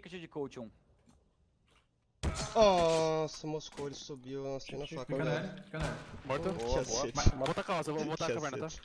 Ticket de coach 1. Nossa, Moscou, ele subiu, nossa, na faca. Fica na área, fica na área. Morto? Boa, boa. Mas, Bota a calça, eu vou botar a caverna, tá?